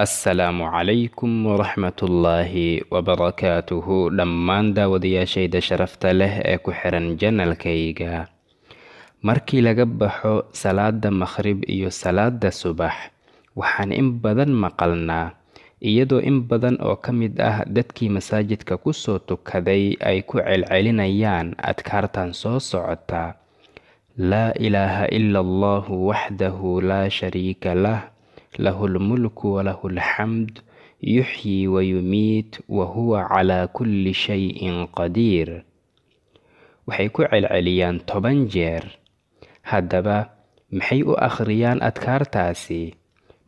assalaamu calaykum waraxmatullaahi wabarakaatuhu dhammaan daawadayaashayda sharafta leh ee ku xiran janalkayga markii laga baxo salaada makhrib iyo salaada subax waxaan in badan maqalnaa iyadoo in badan oo ka mid ah dadkii masaajidka kusoo tukaday ay ku celcelinayaan adkaartan soo socota laa ilaaha ila allaahu waxdahu laa shariika lah له الملك وله الحمد يحيي wa huwa calaa kulli shayin qadiir waxay ku celceliyaan toban jeer haddaba maxay u akhriyaan adkaartaasi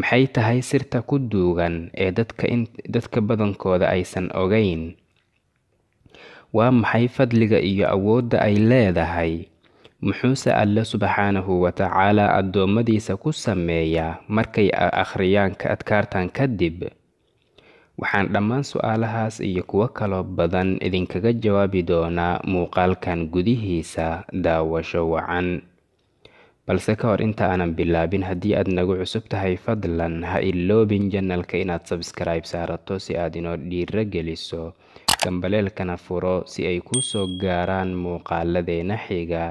maxay tahay sirta ku duugan ee dadka badankooda aysan ogayn waa maxay fadliga iyo awoodda ay leedahay muxuuse alle subxaanahu watacaalaa addoommadiisa ku sameeyaa markay akhriyaan adkaartan kadib waxaan dhammaan su-aalahaas iyo kuwo kaloo badan idinkaga jawaabi doonaa muuqaalkan gudihiisa daawasho wacan balse ka hor inta aanan bilaabin haddii aad nagu cusub tahay fadlan ha iloobin janalka inaad sabskribe saarato si aad inoo dhiira geliso gambaleelkana furo si ay kuu soo gaaraan muuqaaladeena xiga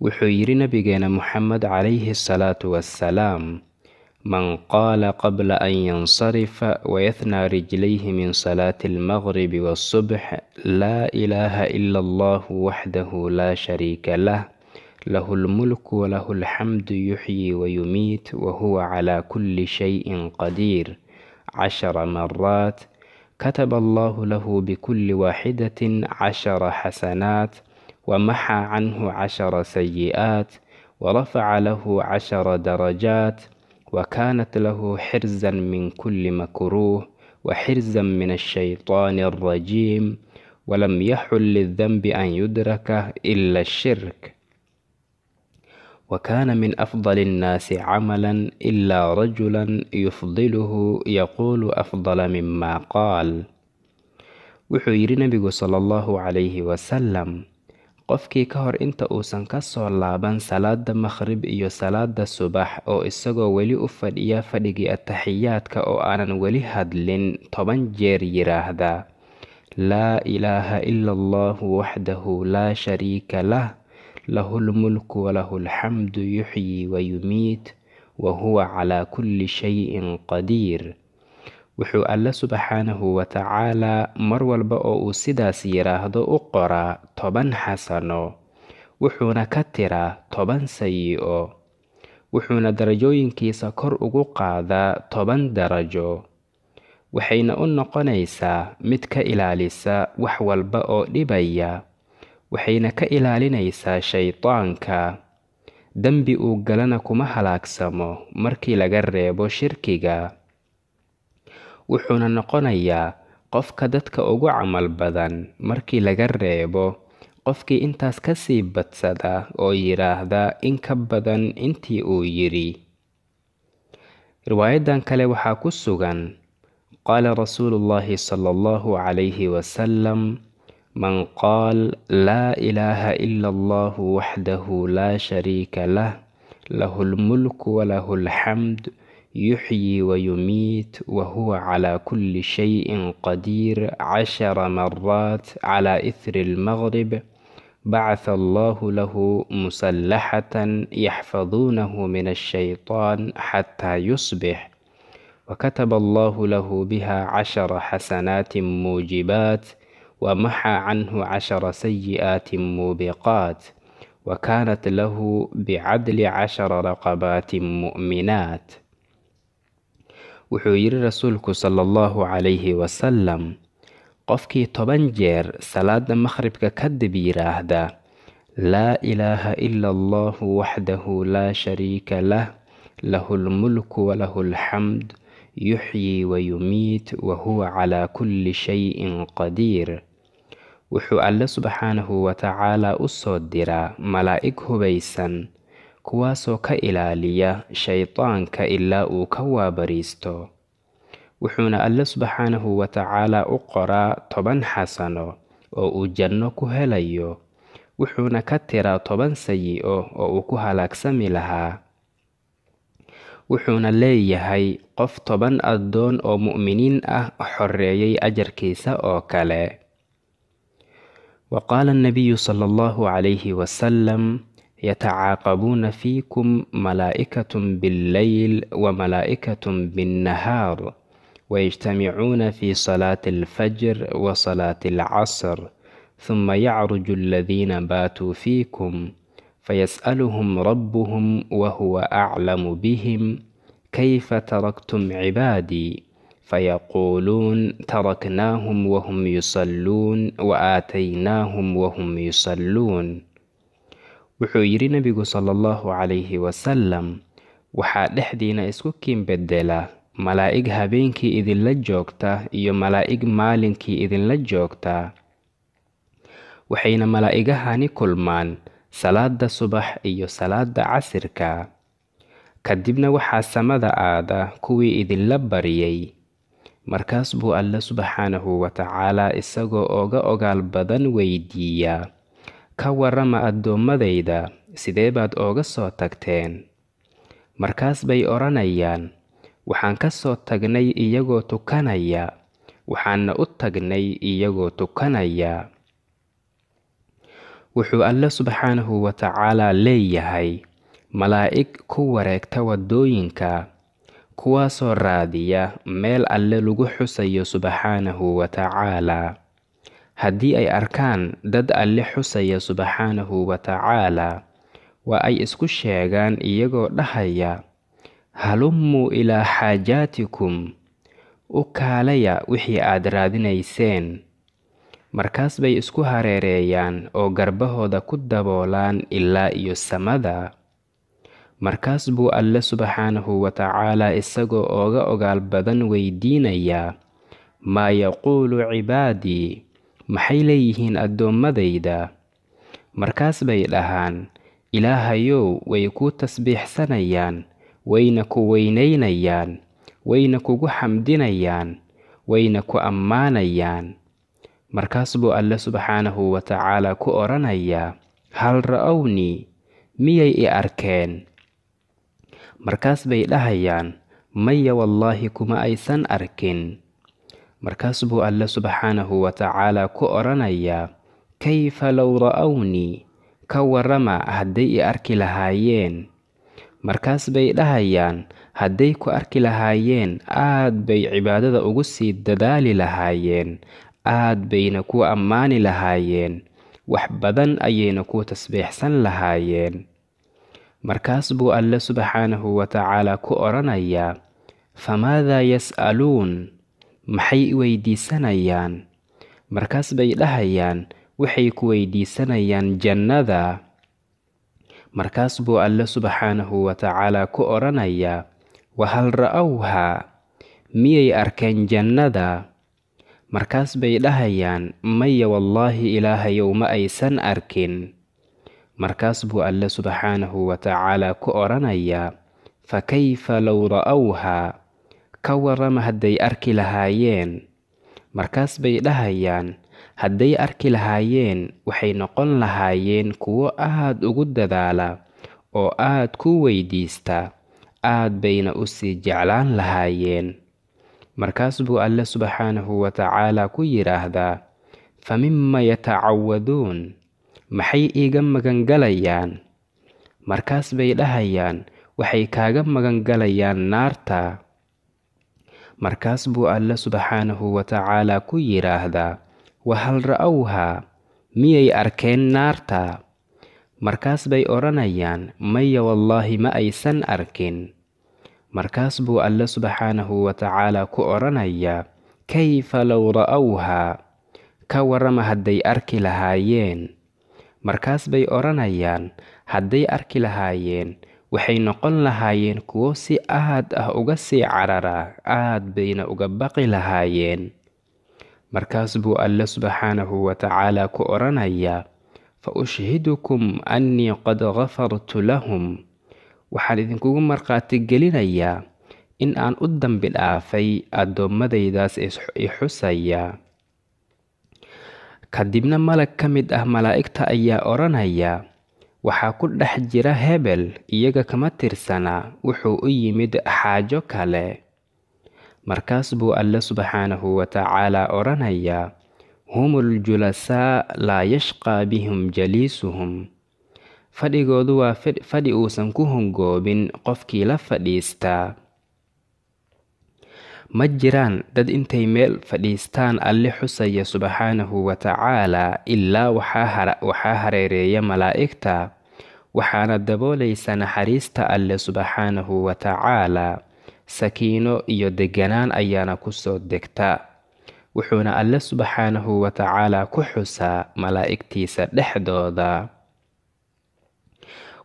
wuxuu yidhi nabigeena moxamed calayhi asalaatu wassalaam man qaala qabla an yansarifa wayahnaa rijlayhi min salaati almaqribi waasubx laa ilaaha ila allahu waxdahu laa shariika lah lahu lmulku walahu alxamdu yuxyi wayumiit wahuwa calaa kulli shayin qadiir cashara maraat kataba allahu lahu bikulli waaxidatin cashara xasanaat ومحى عنه عشر سيئات ورفع له عشر درجات وكانت له حرزا من كل مكروه وحرزا من الشيطان الرجيم ولم يحل للذنب أن يدركه إلا الشرك وكان من أفضل الناس عملا إلا رجلا يفضله يقول أفضل مما قال وحير نبي صلى الله عليه وسلم qofkii ka hor inta uusan ka soo laaban salaada maqhrib iyo salaada subax oo isagoo weli u fadhiya fadhigii ataxiyaadka oo aanan weli hadlin toban jeer yiraahdaa laa ilaaha ila allahu waxdahu laa shariika lah lahu lmulku walahu alxamdu yuxyi wa huwa calaa kulli shayin qadiir wuxuu alle subxaanahu watacaalaa mar walba oo uu sidaas yidhaahdo u qoraa toban xasano wuxuuna ka tiraa toban sayi-o wuxuuna darajooyinkiisa kor ugu qaadaa toban darajo waxayna u noqonaysaa mid ka ilaalisa wax walba oo dhibaya waxayna ka ilaalinaysaa shaydaanka dembi uu galana kuma halaagsamo markii laga reebo shirkiga wuxuuna noqonayaa qofka dadka ugu camal badan markii laga reebo qofkii intaas ka sii badsada oo yidhaahda in ka badan intii uu yidhi riwaayaddan kale waxaa ku sugan qaala rasuulu llaahi sala allahu calayhi wasalam man qaal laa ilaaha ila allahu waxdahu laa shariika lah lahu lmulku walahu lxamd يحيي ويميت وهو على كل شيء قدير عشر مرات على إثر المغرب بعث الله له مسلحة يحفظونه من الشيطان حتى يصبح وكتب الله له بها عشر حسنات موجبات ومحى عنه عشر سيئات موبقات وكانت له بعدل عشر رقبات مؤمنات wuxuu yidhi rasuulku sala allahu calayhi wasalam qofkii toban jeer salaada maqhribka kadib yidhaahda laa ilaaha ila allahu waxdahu laa shariika lah lahu lmulku walahu alxamd yuxyi wayumiit huwa calaa kulli shayin qadiir wuxuu alle subxaanahu wa u soo diraa malaa'ig hubaysan kuwaasoo ka ilaaliya shaydaanka ilaa uu ka waabariisto wuxuuna alle subxaanahu wa tacaalaa u qoraa toban xasano oo uu janno ku helayo wuxuuna ka tiraa toban sayi'o oh oo uu ku halaagsami lahaa wuxuuna leeyahay qof toban addoon oo mu'miniin ah xoreeyay ajarkiisa oo kale wa qaala nabiyu sala allahu calayhi wasalam يتعاقبون فيكم ملائكة بالليل وملائكة بالنهار ويجتمعون في صلاة الفجر وصلاة العصر ثم يعرج الذين باتوا فيكم فيسألهم ربهم وهو أعلم بهم كيف تركتم عبادي فيقولون تركناهم وهم يصلون وآتيناهم وهم يصلون wuxuu yidhi nebigu sala allahu calayhi wasalam waxaa dhexdiina isku kiin beddela malaa'ig habeenkii idinla joogta iyo malaa'ig maalinkii idinla joogta waxayna malaa'igahani kulmaan salaadda subax iyo salaadda casirka kadibna waxaa samada aada kuwii idinla bariyey markaas buu alle subxaanahu wa tacaalaa isagoo oga ogaal badan weydiiyaa ka warrama addoommadayda sidee baad ooga soo tagteen markaas bay odhanayaan waxaan ka soo tagnay iyagoo tukanaya waxaanna u tagnay iyagoo tukanaya wuxuu alle subxaanahu wa tacaalaa leeyahay malaa'ig ku wareegta waddooyinka kuwaasoo raadiya meel alle lagu xusayo subxaanahu wa tacaalaa haddii ay arkaan dad alle xusaya subxaanahu wa tacaalaa waa ay isku sheegaan iyagoo dhahaya halumuu ilaa xaajaatikum u kaalaya wixii aad raadinayseen markaas bay isku hareereeyaan oo garbahooda ku daboolaan ilaa iyo samada markaas buu alle subxaanahu wa tacaalaa isagoo ooga ogaal badan weydiinayaa maa yaquulu cibaadii maxay leeyihiin addoommadayda markaas bay dhahaan ilaahayow way kuu tasbiixsanayaan wayna ku weynaynayaan wayna kugu xamdinayaan wayna ku ammaanayaan markaas buu alle subxaanahu wa tacaala ku odhanayaa hal ra'ownii miyay i arkeen markaas bay dhahayaan maya wallaahi kuma aysan arkin markaas buu alle subxaanahu wa ku odhanayaa kayfa low ra'ownii ka warrama hadday i arki lahaayeen markaas bay dhahayaan hadday ku arki lahaayeen aad bay cibaadada ugu sii dadaali lahaayeen aad bayna ku ammaani lahaayeen wax badan ayayna ku tasbiixsan lahaayeen markaas buu alle subxaanahu wa ku odhanayaa famaadaa yas'aluun maxay weydiisanayaan markaas bay dhahayaan waxay ku weydiisanayaan jannada markaas buu alle subxaanahu wa tacaalaa ku odhanayaa wahal ra'awhaa miyay arkeen jannada markaas bay dhahayaan maya wallaahi ilaahayow ma aysan arkin markaas buu alle subxaanahu wa ku odhanayaa fa kayfa low ra'awhaa ka warrama hadday arki lahaayeen markaas bay dhahayaan hadday arki lahaayeen waxay noqon lahaayeen kuwo aad ugu dadaala oo aad ku weydiista aad bayna u sii jeclaan lahaayeen markaas buu alle subxaanahu wa tacaalaa ku yidhaahdaa fa mima yatacawaduun maxay iiga magangalayaan markaas bay dhahayaan waxay kaaga magangalayaan naarta markaas buu alle subxaanahu watacaalaa ku yidhaahdaa wahal ra'awhaa miyay arkeen naarta markaas bay odhanayaan maya wallaahi ma aysan arkin markaas buu alle subxaanahu watacaalaa ku odhanayaa kayfa low ra'awhaa ka warrama hadday arki lahaayeen markaas bay odhanayaan hadday arki lahaayeen waxay noqon lahaayeen kuwo si aad ah uga sii carara aad bayna uga baqi lahaayeen markaas buu alle subxaanahu wa tacaala ku odhanayaa fa ushhidukum annii qad gafartu lahum waxaan idinkugu markhaati gelinayaa in aan u dambi dhaafay addoommadaydaas i xusaya kadibna malag ka mid ah malaa'igta ayaa odhanaya waxaa ku dhex jira hebel iyaga kama tirsana wuxuu u yimid xaajo kale markaas buu alle subxaanahu watacaala odhanaya humul julasaa laa yashqaa bihim jaliisuhum fadhigoodu waa fadhi uusan ku hongoobin qofkii la fadhiistaa ma jiraan dad intay meel fadhiistaan alle xusaya subxaanahu watacaalaa ilaa waxaa hareereeya malaa'igta waxaana daboolaysa naxariista alle subxaanahu watacaalaa sakiino iyo deganaan ayaana kusoo degta wuxuuna alle subxaanahu watacaalaa ku xusaa malaa'igtiisa dhexdooda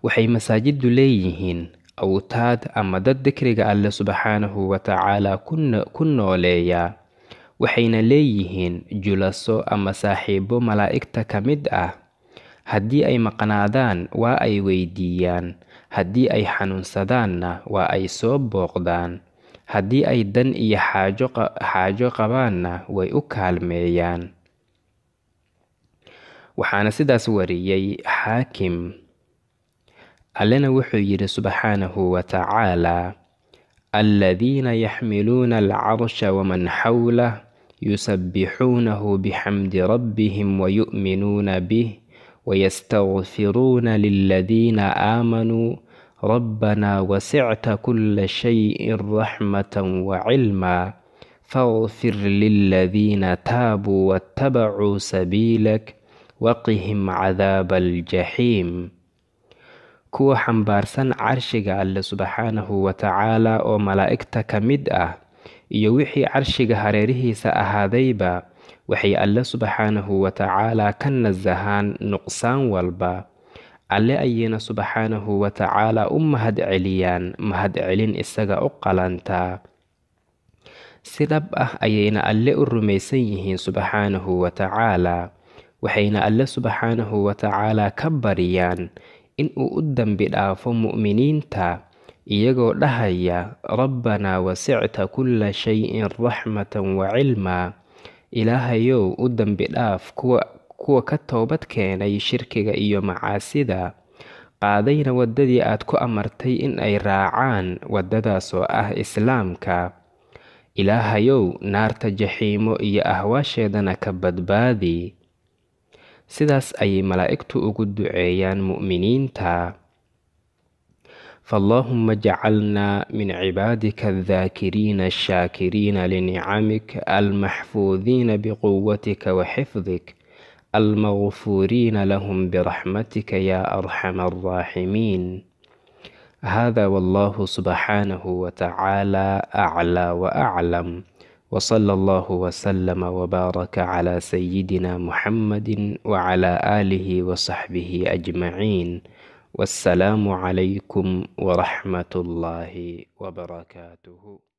waxay masaajiddu leeyihiin awtaad ama dad dikriga alle subxaanahu watacaala ku nooleeya waxayna leeyihiin julaso ama saaxiibo malaa'igta ka mid ah haddii ay maqnaadaan waa ay weydiiyaan haddii ay xanuunsadaanna waa ay soo booqdaan haddii ay dan iyo xaajo qabaanna way u kaalmeeyaan waxaana sidaas wariyey xaakim allena wuxuu yidhi subxaanahu wa الذين يحملون yaxmiluuna alcarsha waman يسبحونه بحمد ربهم ويؤمنون به ويستغفرون للذين آمنوا ربنا وسعت كل شيء رحمة وعلما فاغفر للذين تابوا واتبعوا سبيلك وقهم عذاب الجحيم kuwa xambaarsan carshiga alle subxaanahu watacaala tacaala oo malaa'igta ka mid ah iyo wixii carshiga hareerihiisa ahaadayba waxay alle subxaanahu wa ka nasahaan nuqsaan walba alle ayayna subxaanahu u mahad celiyaan mahad celin isaga u qalantaa si dhab ah ayayna alle u rumaysan yihiin subxaanahu wa waxayna alle subxaanahu wa ka bariyaan in uu u dambi dhaafo mu'miniinta iyagoo dhahaya rabbanaa wasicta kulla shayin raxmatan wa cilmaa ilaahayow u dambi dhaaf kuwa ka toobad keenay shirkiga iyo macaasida qaadayna waddadii aad ku amartay in ay raacaan waddadaas oo ah islaamka ilaahayow naarta jaxiimo iyo ahwaasheedana ka badbaadi أي ملائكة malaa'igtu دعيان مؤمنين تا فاللهم اجعلنا من عبادك الذاكرين الشاكرين لنعمك المحفوظين بقوتك وحفظك المغفورين لهم برحمتك يا أرحم الراحمين هذا والله سبحانه وتعالى أعلى وأعلم وصلى الله وسلم وبارك على سيدنا محمد وعلى آله وصحبه أجمعين والسلام عليكم ورحمة الله وبركاته